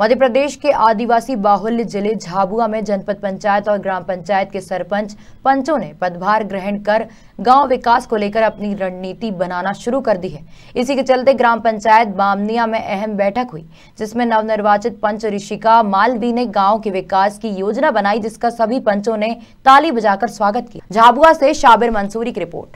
मध्य प्रदेश के आदिवासी बाहुल्य जिले झाबुआ में जनपद पंचायत और ग्राम पंचायत के सरपंच पंचों ने पदभार ग्रहण कर गांव विकास को लेकर अपनी रणनीति बनाना शुरू कर दी है इसी के चलते ग्राम पंचायत बामनिया में अहम बैठक हुई जिसमें नवनिर्वाचित पंच ऋषिका मालवी ने गांव के विकास की योजना बनाई जिसका सभी पंचों ने ताली बजाकर स्वागत किया झाबुआ से शाबिर मंसूरी की रिपोर्ट